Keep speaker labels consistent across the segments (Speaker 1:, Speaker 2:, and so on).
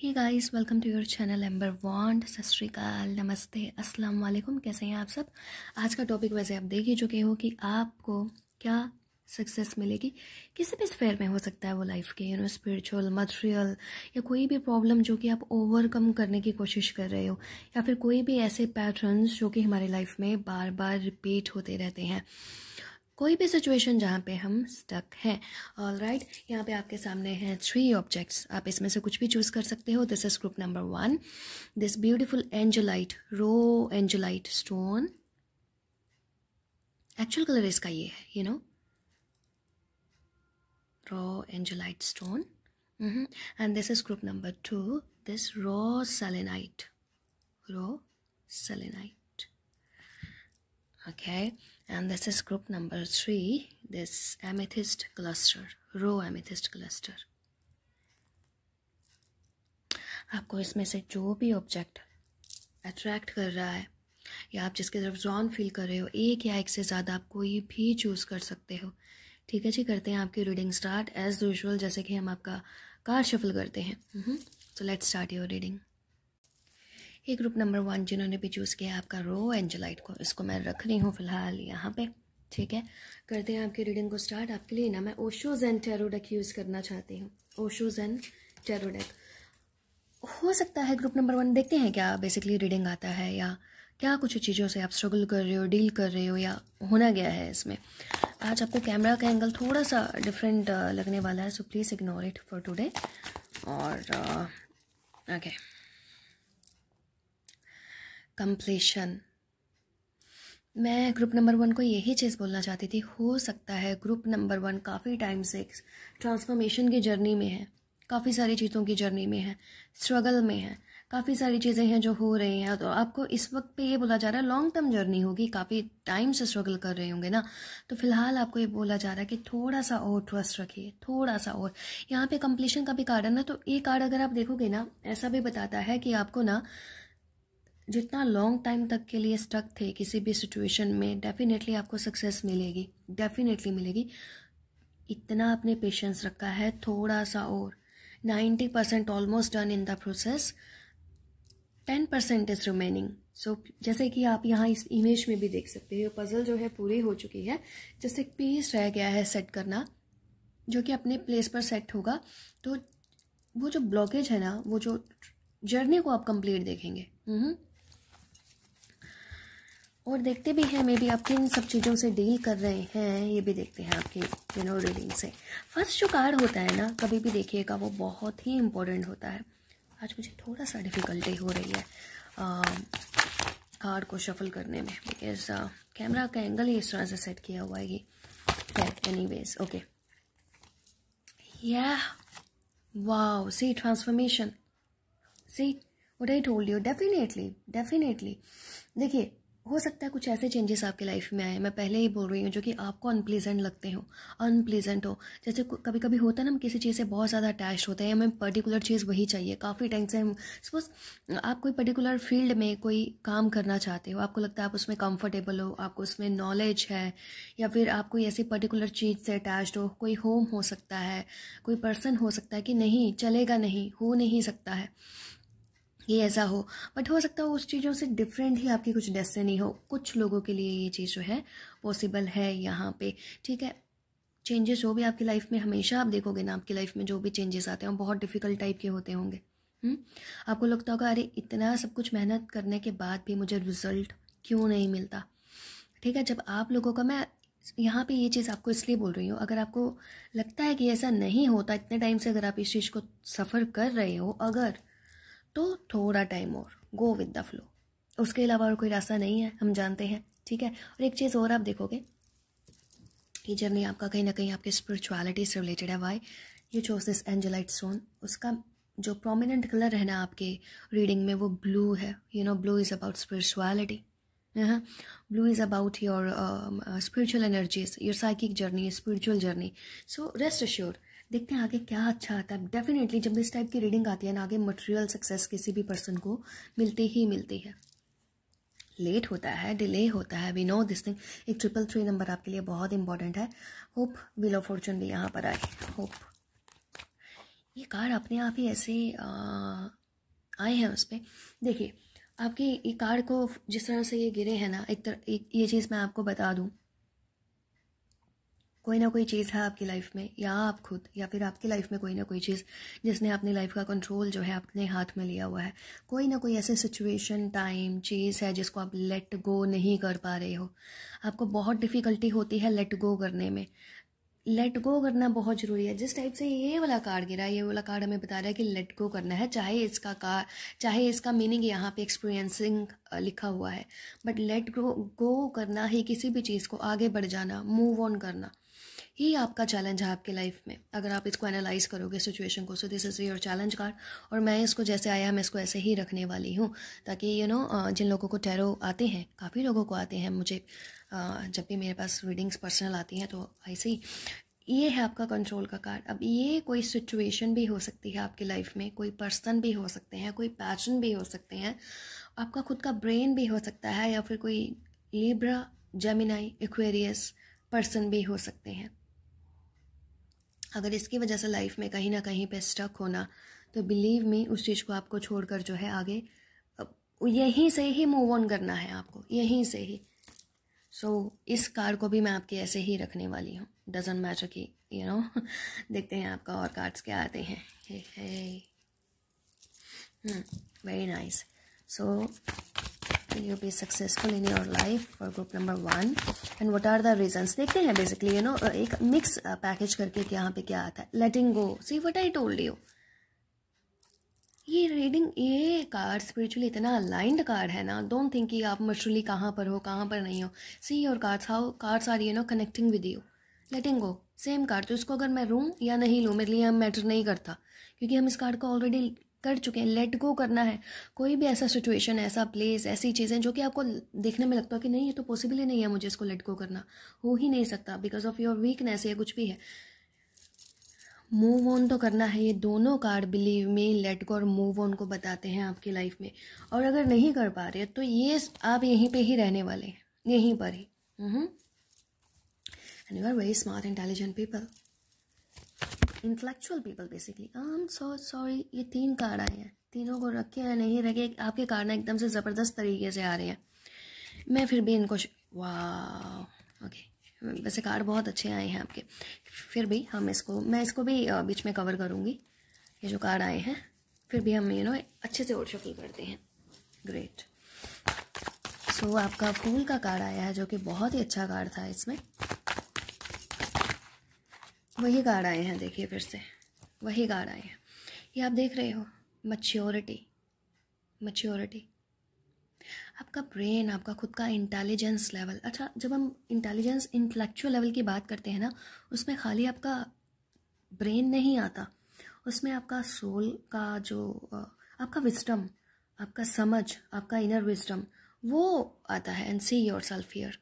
Speaker 1: He guys welcome to your channel Amber Wand सत श्रीकाल नमस्ते अस्सलाम वालेकुम कैसे हैं आप सब आज का टॉपिक वैसे आप देख ही चुके हो कि आपको क्या सक्सेस मिलेगी किसी भी स्फेयर में हो सकता है वो लाइफ के यू नो स्पिरिचुअल मटेरियल या कोई भी प्रॉब्लम जो कि आप ओवरकम करने की कोशिश कर रहे हो या फिर कोई भी ऐसे पैटर्न्स जो कि हमारे लाइफ में बार बार रिपीट होते रहते हैं कोई भी सिचुएशन जहाँ पे हम स्टक हैं ऑल राइट यहाँ पे आपके सामने हैं थ्री ऑब्जेक्ट्स आप इसमें से कुछ भी चूज़ कर सकते हो this is group number one this beautiful angelite raw angelite stone actual colour इसका ये है you know raw angelite stone and this is group number two this raw selenite raw selenite okay and this is group number three this amethyst cluster raw amethyst cluster आपको इसमें से जो भी object attract कर रहा है या आप जिसकी तरफ जॉन फील कर रहे हो एक या एक से ज़्यादा आप कोई भी चूज़ कर सकते हो ठीक है जी करते हैं आपकी रीडिंग स्टार्ट एज यूजल जैसे कि हम आपका कार शफल करते हैं so let's start your reading ये ग्रुप नंबर वन जिन्होंने भी चूज़ किया आपका रो एंजलाइट को इसको मैं रख रही हूँ फ़िलहाल यहाँ पे ठीक है करते हैं आपकी रीडिंग को स्टार्ट आपके लिए ना मैं ओशोज एंड टेरोडेक यूज़ करना चाहती हूँ ओशोज एंड टेरोडेक हो सकता है ग्रुप नंबर वन देखते हैं क्या बेसिकली रीडिंग आता है या क्या कुछ चीज़ों से आप स्ट्रगल कर रहे हो डील कर रहे हो या होना गया है इसमें आज आपको कैमरा का एंगल थोड़ा सा डिफरेंट uh, लगने वाला है so please ignore it for today और ओके uh, okay. कंप्लीशन मैं ग्रुप नंबर वन को यही चीज़ बोलना चाहती थी हो सकता है ग्रुप नंबर वन काफ़ी टाइम से ट्रांसफॉर्मेशन की जर्नी में है काफ़ी सारी चीज़ों की जर्नी में है स्ट्रगल में है काफ़ी सारी चीज़ें हैं जो हो रही हैं तो आपको इस वक्त पे ये बोला जा रहा है लॉन्ग टर्म जर्नी होगी काफ़ी टाइम से स्ट्रगल कर रहे होंगे ना तो फिलहाल आपको ये बोला जा रहा है कि थोड़ा सा और ट्रस्ट रखिए थोड़ा सा और यहाँ पे कंप्लीशन का भी कार्ड है ना तो ये कार्ड अगर आप देखोगे ना ऐसा भी बताता है कि आपको ना जितना लॉन्ग टाइम तक के लिए स्टक थे किसी भी सिचुएशन में डेफिनेटली आपको सक्सेस मिलेगी डेफिनेटली मिलेगी इतना आपने पेशेंस रखा है थोड़ा सा और ninety percent almost done in the process ten percent is remaining so जैसे कि आप यहाँ इस इमेज में भी देख सकते हो पज़ल जो है पूरी हो चुकी है जैसे पीस रह गया है सेट करना जो कि अपने प्लेस पर सेट होगा तो वो जो ब्लॉकेज है ना वो जो जर्नी को आप कंप्लीट देखेंगे हम्म। और देखते भी हैं मे बी आप किन सब चीज़ों से डील कर रहे हैं ये भी देखते हैं आपके यू नो रीडिंग से फर्स्ट जो कार्ड होता है ना कभी भी देखिएगा वो बहुत ही इम्पोर्टेंट होता है आज मुझे थोड़ा सा डिफ़िकल्टी हो रही है कार्ड um, को शफल करने में बिकॉज कैमरा uh, का एंगल ही इस तरह से सेट किया हुआ है ये एनी वेज ओके या wow see transformation see what I told you definitely definitely देखिए हो सकता है कुछ ऐसे चेंजेस आपके लाइफ में आए मैं पहले ही बोल रही हूँ जो कि आपको अनप्लीजेंट लगते हो अनप्लीजेंट हो जैसे कभी कभी होता है ना हम किसी चीज़ से बहुत ज़्यादा अटैच होते हैं हमें पर्टिकुलर चीज़ वही चाहिए काफ़ी टाइम से हम सपोज आप कोई पर्टिकुलर फील्ड में कोई काम करना चाहते हो आपको लगता है आप उसमें कंफर्टेबल हो आपको उसमें नॉलेज है या फिर आप कोई ऐसी पर्टिकुलर चीज़ से अटैच हो कोई होम हो सकता है कोई पर्सन हो सकता है कि नहीं चलेगा नहीं हो नहीं सकता है ये ऐसा हो बट हो सकता हो उस चीज़ों से डिफरेंट ही आपकी कुछ डेस्टिनी हो कुछ लोगों के लिए ये चीज़ जो है पॉसिबल है यहाँ पे ठीक है चेंजेस जो भी आपकी लाइफ में हमेशा आप देखोगे ना आपकी लाइफ में जो भी चेंजेस आते हैं बहुत डिफिकल्ट टाइप के होते होंगे हम्म? आपको लगता होगा अरे इतना सब कुछ मेहनत करने के बाद भी मुझे रिजल्ट क्यों नहीं मिलता ठीक है जब आप लोगों का मैं यहाँ पे ये चीज़ आपको इसलिए बोल रही हूँ अगर आपको लगता है कि ऐसा नहीं होता इतने टाइम से अगर आप इस चीज़ को सफ़र कर रहे हो अगर तो थोड़ा टाइम और गो विद द फ्लो उसके अलावा और कोई रास्ता नहीं है हम जानते हैं ठीक है और एक चीज़ और आप देखोगे ये जर्नी आपका कहीं ना कहीं आपके स्पिरिचुअलिटी से रिलेटेड है why you chose this angelite stone उसका जो प्रोमिनेंट कलर है ना आपके रीडिंग में वो ब्लू है you know blue is about spirituality blue is about your spiritual energies your psychic journey spiritual journey so rest assured देखते हैं आगे क्या अच्छा आता है डेफिनेटली जब इस टाइप की रीडिंग आती है ना आगे मटेरियल सक्सेस किसी भी पर्सन को मिलती ही मिलती है लेट होता है डिले होता है वी नो दिस थिंग एक ट्रिपल थ्री नंबर आपके लिए बहुत इंपॉर्टेंट है होप विल ऑफ फॉर्चून भी यहाँ पर आए होप ये कार्ड अपने आप ही ऐसे आए हैं उस पर देखिए आपकी ये कार्ड को जिस तरह से ये गिरे हैं ना एक तरह ये चीज़ मैं आपको बता दूँ कोई ना कोई चीज़ है आपकी लाइफ में या आप खुद या फिर आपकी लाइफ में कोई ना कोई चीज़ जिसने अपनी लाइफ का कंट्रोल जो है अपने हाथ में लिया हुआ है कोई ना कोई ऐसे सिचुएशन टाइम चीज़ है जिसको आप लेट गो नहीं कर पा रहे हो आपको बहुत डिफ़िकल्टी होती है लेट गो करने में लेट गो करना बहुत ज़रूरी है जिस टाइप से ये वाला कार्ड गिरा है ये वाला कार्ड हमें बता रहा है कि लेट गो करना है चाहे इसका कार चाहे इसका मीनिंग यहाँ पे एक्सपीरियंसिंग लिखा हुआ है बट लेट गो गो करना ही किसी भी चीज़ को आगे बढ़ जाना मूव ऑन करना ये आपका चैलेंज है आपके लाइफ में अगर आप इसको एनालाइज करोगे सिचुएशन को so this is your challenge card और मैं इसको जैसे आया मैं इसको ऐसे ही रखने वाली हूँ ताकि यू you नो know, जिन लोगों को टैरो आते हैं काफ़ी लोगों को आते हैं मुझे जब भी मेरे पास रीडिंग्स पर्सनल आती हैं तो ऐसे ही ये है आपका कंट्रोल का कार्ड अब ये कोई सिचुएशन भी हो सकती है आपकी लाइफ में कोई पर्सन भी हो सकते हैं कोई पैशन भी हो सकते हैं आपका खुद का ब्रेन भी हो सकता है या फिर कोई लिब्रा जेमिनाई एक्वेरियस पर्सन भी हो सकते हैं अगर इसकी वजह से लाइफ में कहीं ना कहीं पे स्टक होना तो बिलीव मी उस चीज़ को आपको छोड़कर जो है आगे यहीं से ही मूव ऑन करना है आपको यहीं से ही सो so, इस कार को भी मैं आपके ऐसे ही रखने वाली हूँ डजेंट मैटर की यू नो देखते हैं आपका और कार्ड्स क्या आते हैं very nice so will you be successful in your life for group number one and what are the reasons देखते हैं basically you know एक mix package करके कि यहाँ पे क्या आता है letting go see what I told you ये रीडिंग ये कार्ड स्पिरिचुअली इतना अलाइंड कार्ड है ना डोंट थिंक कि आप मशरूली कहाँ पर हो कहाँ पर नहीं हो सी और cards how cards are you know connecting with you letting go same card तो इसको अगर मैं लूँ या नहीं लूँ मेरे लिए मैटर नहीं करता क्योंकि हम इस कार्ड को ऑलरेडी कर चुके हैं लेट गो करना है कोई भी ऐसा सिचुएशन ऐसा प्लेस ऐसी चीज़ें जो कि आपको देखने में लगता है कि नहीं ये तो पॉसिबल ही नहीं है मुझे इसको लेट गो करना हो ही नहीं सकता बिकॉज ऑफ योर वीकनेस या कुछ भी है मूव ऑन तो करना है ये दोनों कार्ड बिलीव में लेट गो और मूव ऑन को बताते हैं आपकी लाइफ में और अगर नहीं कर पा रहे तो ये आप यहीं पर ही रहने वाले हैं यहीं पर ही and you are very smart intelligent people intellectual people basically I am so sorry ये तीन कार्ड आए हैं तीनों को रखे या नहीं रखे आपके कार्ड ना एकदम से ज़बरदस्त तरीके से आ रहे हैं मैं फिर भी इनको वाह ओके वैसे कार्ड बहुत अच्छे आए हैं आपके फिर भी हम इसको मैं इसको भी बीच में कवर करूँगी ये जो कार्ड आए हैं फिर भी हम यू नो अच्छे से और शफल करते हैं ग्रेट सो so, आपका फूल का कार्ड आया है जो कि बहुत ही अच्छा कार्ड था इसमें वही गाढ़ आए हैं देखिए फिर से वही गाढ़ आए हैं ये आप देख रहे हो मच्योरिटी मच्योरिटी आपका ब्रेन आपका खुद का इंटेलिजेंस लेवल अच्छा जब हम इंटेलिजेंस इंटेलेक्चुअल लेवल की बात करते हैं ना उसमें खाली आपका ब्रेन नहीं आता उसमें आपका सोल का जो आपका विस्टम आपका समझ आपका इनर विस्टम वो आता है and see yourself here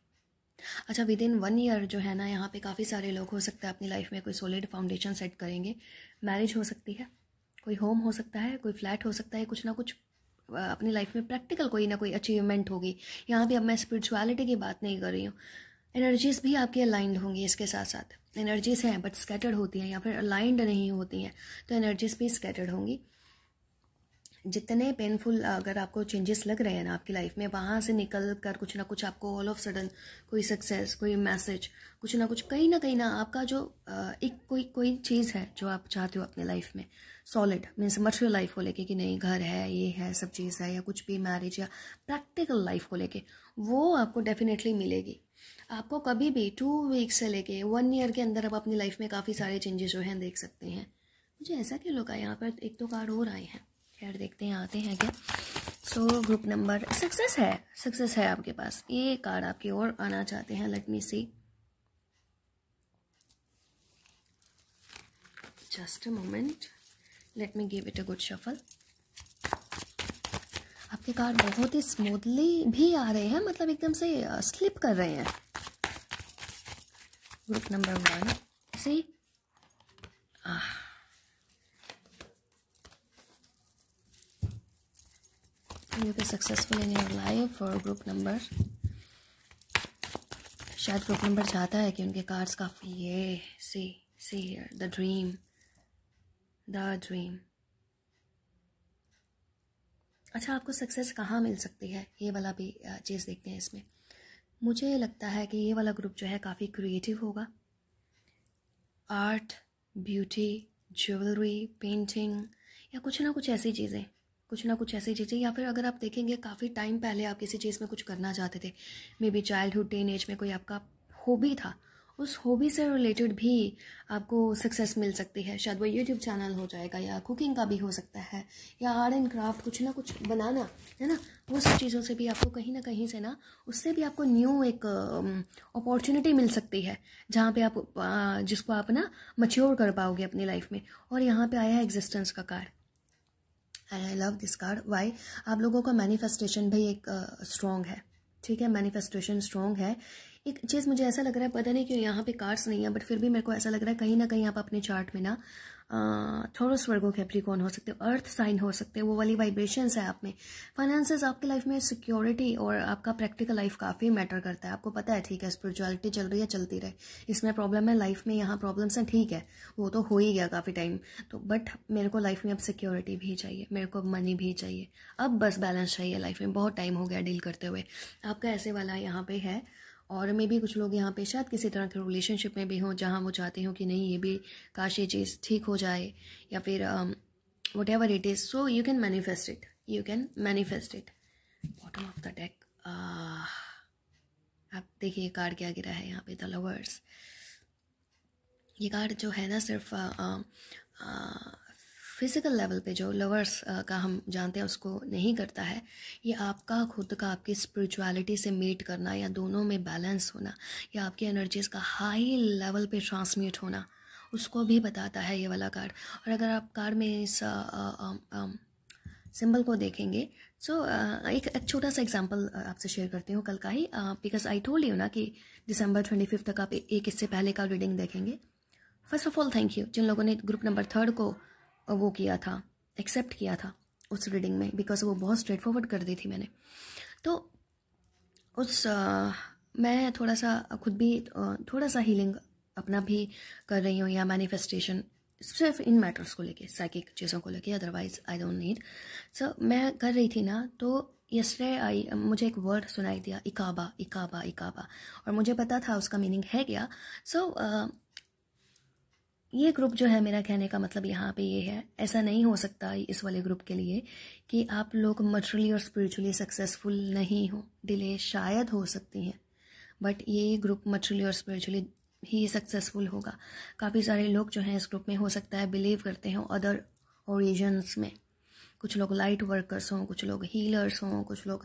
Speaker 1: अच्छा विद इन वन ईयर जो है ना यहाँ पे काफ़ी सारे लोग हो सकता है अपनी लाइफ में कोई सॉलिड फाउंडेशन सेट करेंगे मैरिज हो सकती है कोई होम हो सकता है कोई फ्लैट हो सकता है कुछ ना कुछ अपनी लाइफ में प्रैक्टिकल कोई ना कोई अचीवमेंट होगी यहाँ भी अब मैं स्पिरिचुअलिटी की बात नहीं कर रही हूँ एनर्जीज भी आपकी अलाइंड होंगी इसके साथ साथ एनर्जीज हैं बट स्कैटर्ड होती हैं या फिर अलाइंड नहीं होती हैं तो एनर्जीज भी स्कैटर्ड होंगी जितने पेनफुल अगर आपको चेंजेस लग रहे हैं ना आपकी लाइफ में वहाँ से निकल कर कुछ ना कुछ आपको ऑल ऑफ सडन कोई सक्सेस कोई मैसेज कुछ ना कुछ कहीं ना कहीं ना आपका जो एक कोई कोई चीज़ है जो आप चाहते हो अपने लाइफ में सॉलिड मीन्स मटेरियल लाइफ को लेके कि नहीं घर है ये है सब चीज़ है या कुछ भी मैरिज या प्रैक्टिकल लाइफ को लेके वो आपको डेफिनेटली मिलेगी आपको कभी भी टू वीक्स से लेके वन ईयर के अंदर आप अपनी लाइफ में काफ़ी सारे चेंजेस जो हैं देख सकते हैं मुझे ऐसा क्यों लगा यहाँ पर एक दो तो कार्ड और आए हैं यार देखते हैं आते हैं क्या सो ग्रुप नंबर सक्सेस है सक्सेस है आपके पास ये कार्ड आपकी ओर आना चाहते हैं let me see just a moment let me give it a good shuffle आपके कार्ड बहुत ही स्मूथली भी आ रहे हैं मतलब एकदम से स्लिप कर रहे हैं group number one see you be successful in your life और ग्रुप नंबर शायद ग्रुप नंबर चाहता है कि उनके कार्ड्स काफ़ी ये see see here the dream the dream अच्छा आपको सक्सेस कहाँ मिल सकती है ये वाला भी चीज़ देखते हैं इसमें मुझे लगता है कि ये वाला ग्रुप जो है काफ़ी क्रिएटिव होगा आर्ट ब्यूटी ज्वेलरी पेंटिंग या कुछ ना कुछ ऐसी चीज़ें कुछ ना कुछ ऐसी चीज़ें या फिर अगर आप देखेंगे काफ़ी टाइम पहले आप किसी चीज़ में कुछ करना चाहते थे maybe childhood teenage में कोई आपका हॉबी था उस हॉबी से रिलेटेड भी आपको सक्सेस मिल सकती है शायद वो यूट्यूब चैनल हो जाएगा या कुकिंग का भी हो सकता है या आर्ट एंड क्राफ्ट कुछ ना कुछ बनाना है ना वो सब चीज़ों से भी आपको कहीं ना कहीं से ना उससे भी आपको न्यू एक अपॉर्चुनिटी um, मिल सकती है जहाँ पे आप जिसको आप ना मच्योर कर पाओगे अपनी लाइफ में और यहाँ पे आया है एग्जिस्टेंस का card and I love this card why आप लोगों का मैनिफेस्टेशन भी एक स्ट्रॉन्ग uh, है ठीक है मैनिफेस्टेशन स्ट्रॉन्ग है एक चीज़ मुझे ऐसा लग रहा है पता नहीं क्यों यहाँ पे कार्ड्स नहीं है बट फिर भी मेरे को ऐसा लग रहा है कहीं ना कहीं आप अपने चार्ट में ना थोरस वर्गो कैप्रिकॉन हो सकते हो अर्थ साइन हो सकते हो वो वाली वाइब्रेशंस है आप में फाइनेंसेस आपके लाइफ में सिक्योरिटी और आपका प्रैक्टिकल लाइफ काफ़ी मैटर करता है आपको पता है ठीक है स्पिरिचुअलिटी चल रही है चलती रहे इसमें प्रॉब्लम है लाइफ में यहाँ प्रॉब्लम्स हैं ठीक है वो तो हो ही गया काफ़ी टाइम तो बट मेरे को लाइफ में अब सिक्योरिटी भी चाहिए मेरे को मनी भी चाहिए अब बस बैलेंस चाहिए लाइफ में बहुत टाइम हो गया डील करते हुए आपका ऐसे वाला यहाँ पे है और मे भी कुछ लोग यहाँ पे शायद किसी तरह के रिलेशनशिप में भी हों जहाँ वो चाहते हों कि नहीं ये भी काश ये चीज़ ठीक हो जाए या फिर whatever it is so you can manifest it you can manifest it bottom of the deck आप देखिए कार्ड क्या गिरा है यहाँ पे द लवर्स ये कार्ड जो है ना सिर्फ uh, um, uh, physical level पे जो लवर्स का हम जानते हैं उसको नहीं करता है ये आपका खुद का आपकी स्पिरिचुअलिटी से मीट करना या दोनों में बैलेंस होना या आपकी एनर्जीज़ का हाई लेवल पे ट्रांसमिट होना उसको भी बताता है ये वाला कार्ड और अगर आप कार्ड में इस आ, आ, आ, सिंबल को देखेंगे सो so, एक एक छोटा सा एग्जांपल आपसे शेयर करती हूँ कल का ही बिकॉज आई टोल्ड यू ना कि दिसंबर ट्वेंटी फिफ्थ तक आप एक इससे पहले का रीडिंग देखेंगे first of all thank you जिन लोगों ने ग्रुप नंबर थर्ड को वो किया था एक्सेप्ट किया था उस रीडिंग में बिकॉज वो बहुत स्ट्रेट फॉरवर्ड कर दी थी मैंने तो उस आ, मैं थोड़ा सा खुद भी थोड़ा सा हीलिंग अपना भी कर रही हूँ या मैनिफेस्टेशन सिर्फ इन मैटर्स को लेके साइकिक चीज़ों को लेके otherwise I don't need so मैं कर रही थी ना तो यस्टरडे आई मुझे एक वर्ड सुनाई दिया इकाबा इकाबा इकाबा और मुझे पता था उसका मीनिंग है क्या सो so, uh, ये ग्रुप जो है मेरा कहने का मतलब यहाँ पे ये है ऐसा नहीं हो सकता इस वाले ग्रुप के लिए कि आप लोग मटरली और स्पिरिचुअली सक्सेसफुल नहीं हो डिले शायद हो सकती हैं बट ये ग्रुप मटरली और स्पिरिचुअली ही सक्सेसफुल होगा काफ़ी सारे लोग जो हैं इस ग्रुप में हो सकता है बिलीव करते हैं अदर ओरिजन्स में कुछ लोग लाइट वर्कर्स हों कुछ लोग हीलर्स हों कुछ लोग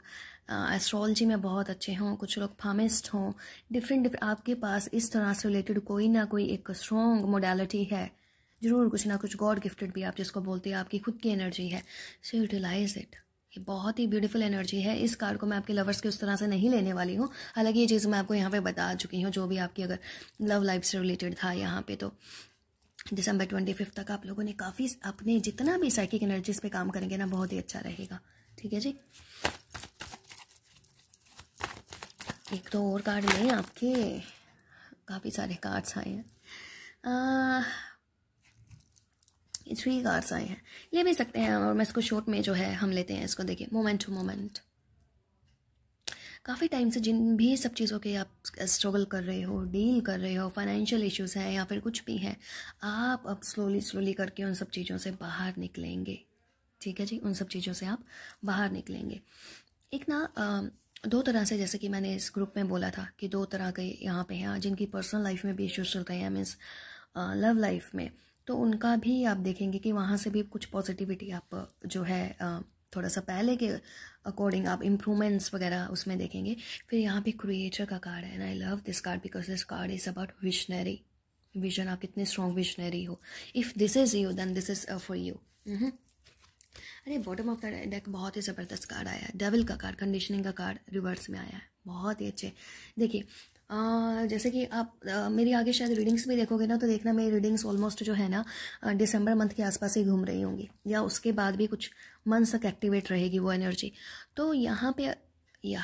Speaker 1: एस्ट्रोलॉजी में बहुत अच्छे हों कुछ लोग फार्मिस्ट हों डिफरेंट डिफरेंट आपके पास इस तरह से रिलेटेड कोई ना कोई एक स्ट्रॉन्ग मोडलिटी है ज़रूर कुछ ना कुछ गॉड गिफ्टेड भी आप जिसको बोलते हैं आपकी खुद की एनर्जी है सो यूटिलाइज इट ये बहुत ही ब्यूटीफुल एनर्जी है इस कार्ड को मैं आपके लवर्स के उस तरह से नहीं लेने वाली हूँ हालांकि ये चीज़ मैं आपको यहाँ पे बता चुकी हूँ जो भी आपकी अगर लव लाइफ से रिलेटेड था यहाँ पे तो दिसंबर ट्वेंटी फिफ्थ तक आप लोगों ने काफ़ी अपने जितना भी साइकिक एनर्जीज पे काम करेंगे ना बहुत ही अच्छा रहेगा ठीक है जी एक तो और कार्ड लें आपके काफ़ी सारे कार्ड्स आए हैं थ्री कार्ड्स आए हैं ले भी सकते हैं और मैं इसको शॉर्ट में जो है हम लेते हैं इसको देखिए मोमेंट टू मोमेंट काफ़ी टाइम से जिन भी सब चीज़ों के आप स्ट्रगल कर रहे हो डील कर रहे हो फाइनेंशियल इश्यूज हैं या फिर कुछ भी हैं आप अब स्लोली स्लोली करके उन सब चीज़ों से बाहर निकलेंगे ठीक है जी उन सब चीज़ों से आप बाहर निकलेंगे एक ना आ, दो तरह से जैसे कि मैंने इस ग्रुप में बोला था कि दो तरह के यहाँ पे हैं जिनकी पर्सनल लाइफ में भी इश्यूज रहे हैं मीन्स लव लाइफ में तो उनका भी आप देखेंगे कि वहाँ से भी कुछ पॉजिटिविटी आप जो है थोड़ा सा पहले के अकॉर्डिंग आप इम्प्रूवमेंट्स वगैरह उसमें देखेंगे फिर यहाँ पे क्रिएटर का कार्ड है and I love this card because this card is about visionary vision आप कितने स्ट्रॉन्ग विशनरी हो if this is you then this is for you अरे बॉटम ऑफ द डेक बहुत ही ज़बरदस्त कार्ड आया है डेविल का कार्ड कंडीशनिंग का कार्ड रिवर्स में आया है बहुत ही अच्छे देखिए जैसे कि आप मेरी आगे शायद रीडिंग्स भी देखोगे ना तो देखना मेरी रीडिंग्स ऑलमोस्ट जो है ना दिसंबर मंथ के आसपास ही घूम रही होंगी या उसके बाद भी कुछ मन तक एक्टिवेट रहेगी वो एनर्जी तो यहाँ पे या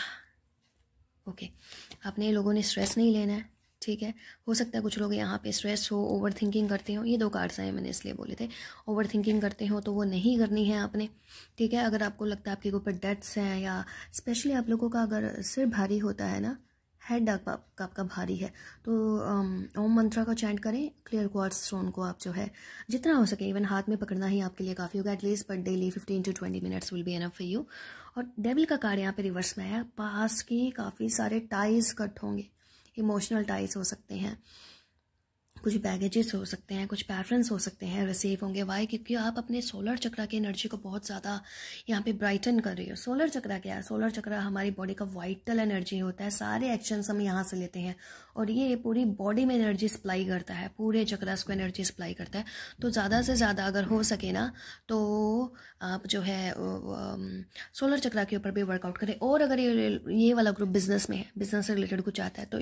Speaker 1: ओके आपने लोगों ने स्ट्रेस नहीं लेना है ठीक है हो सकता है कुछ लोग यहाँ पे स्ट्रेस हो ओवर थिंकिंग करते हो ये दो कार्ड्स आए मैंने इसलिए बोले थे ओवर थिंकिंग करते हो तो वो नहीं करनी है आपने ठीक है अगर आपको लगता है आपके ऊपर डेट्स हैं या स्पेशली आप लोगों का अगर सिर भारी होता है ना हेड आपका आपका भारी है तो um, ओम मंत्रा का चैंट करें क्लियर क्वार्ट्स स्टोन को आप जो है जितना हो सके इवन हाथ में पकड़ना ही आपके लिए काफ़ी होगा एटलीस्ट पर daily fifteen to twenty minutes will be enough for you और डेविल का कार्ड यहाँ पे रिवर्स में आया पास की काफ़ी सारे टाइज कट होंगे इमोशनल टाइज हो सकते हैं कुछ बैगेजेस हो सकते हैं कुछ पैटर्न्स हो सकते हैं रिसीव होंगे वाई क्योंकि आप अपने सोलर चक्रा की एनर्जी को बहुत ज़्यादा यहाँ पे ब्राइटन कर रही हो सोलर चक्रा क्या है सोलर चक्रा हमारी बॉडी का वाइटल एनर्जी होता है सारे एक्शंस हम यहाँ से लेते हैं और ये पूरी बॉडी में एनर्जी सप्लाई करता है पूरे चक्रास को एनर्जी सप्लाई करता है तो ज़्यादा से ज़्यादा अगर हो सके ना तो आप जो है सोलर चक्रा के ऊपर भी वर्कआउट करें और अगर ये ये वाला ग्रुप बिजनेस में है बिजनेस से रिलेटेड कुछ आता है तो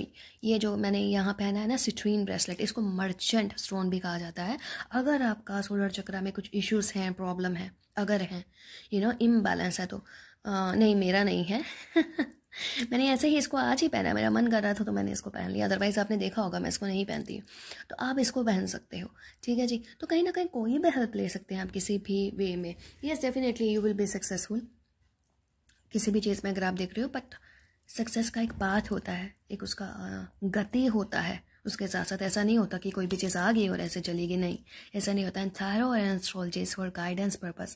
Speaker 1: ये जो मैंने यहाँ पहना है ना सिट्रीन ब्रेसलेट इसको मर्चेंट स्टोन भी कहा जाता है अगर आपका सोलर चक्रा में कुछ इश्यूज़ हैं प्रॉब्लम है अगर हैं यू नो इम्बैलेंस है तो आ, नहीं मेरा नहीं है मैंने ऐसे ही इसको आज ही पहना मेरा मन कर रहा था तो मैंने इसको पहन लिया अदरवाइज़ आपने देखा होगा मैं इसको नहीं पहनती तो आप इसको पहन सकते हो ठीक है जी तो कहीं ना कहीं कोई भी हेल्प ले सकते हैं आप किसी भी वे में yes definitely you will be successful किसी भी चीज़ में अगर आप देख रहे हो बट सक्सेस का एक बात होता है एक उसका गति होता है उसके साथ साथ ऐसा नहीं होता कि कोई भी चीज़ आ गई और ऐसे चलेगी नहीं ऐसा नहीं होता and tarot and for guidance purpose